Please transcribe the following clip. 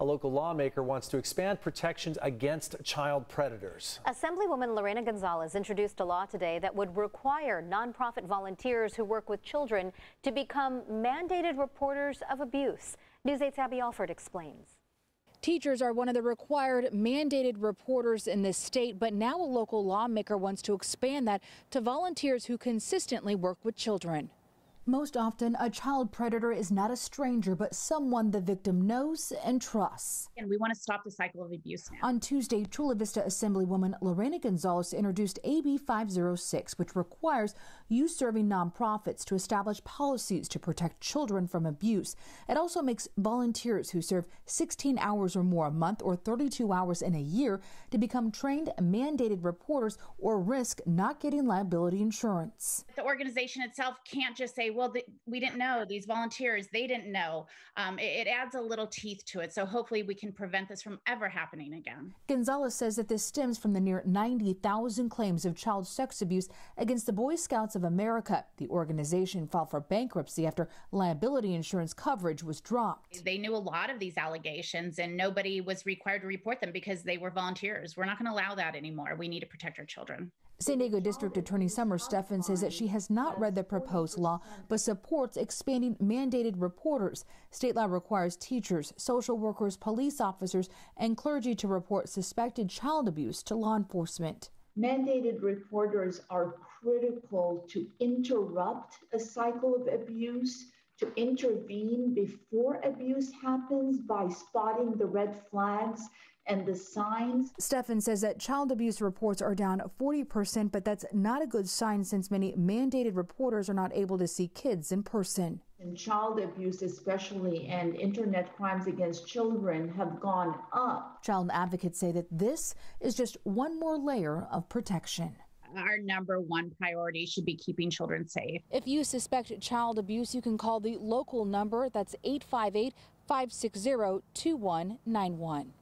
A local lawmaker wants to expand protections against child predators. Assemblywoman Lorena Gonzalez introduced a law today that would require nonprofit volunteers who work with children to become mandated reporters of abuse. News 8's Abby Alford explains. Teachers are one of the required mandated reporters in this state, but now a local lawmaker wants to expand that to volunteers who consistently work with children. Most often, a child predator is not a stranger, but someone the victim knows and trusts. And we want to stop the cycle of abuse now. On Tuesday, Chula Vista Assemblywoman Lorena Gonzalez introduced AB 506, which requires youth serving nonprofits to establish policies to protect children from abuse. It also makes volunteers who serve 16 hours or more a month or 32 hours in a year to become trained, mandated reporters or risk not getting liability insurance. The organization itself can't just say, well, the, we didn't know these volunteers, they didn't know. Um, it, it adds a little teeth to it. So hopefully we can prevent this from ever happening again. Gonzalez says that this stems from the near 90,000 claims of child sex abuse against the Boy Scouts of America. The organization filed for bankruptcy after liability insurance coverage was dropped. They knew a lot of these allegations and nobody was required to report them because they were volunteers. We're not going to allow that anymore. We need to protect our children. San Diego District Attorney Summer Steffen says that she has not read the proposed law, but supports expanding mandated reporters. State law requires teachers, social workers, police officers, and clergy to report suspected child abuse to law enforcement. Mandated reporters are critical to interrupt a cycle of abuse, to intervene before abuse happens by spotting the red flags and the signs. Stefan says that child abuse reports are down 40%, but that's not a good sign since many mandated reporters are not able to see kids in person. And child abuse, especially, and internet crimes against children have gone up. Child advocates say that this is just one more layer of protection our number one priority should be keeping children safe. If you suspect child abuse, you can call the local number. That's 858 560 2191.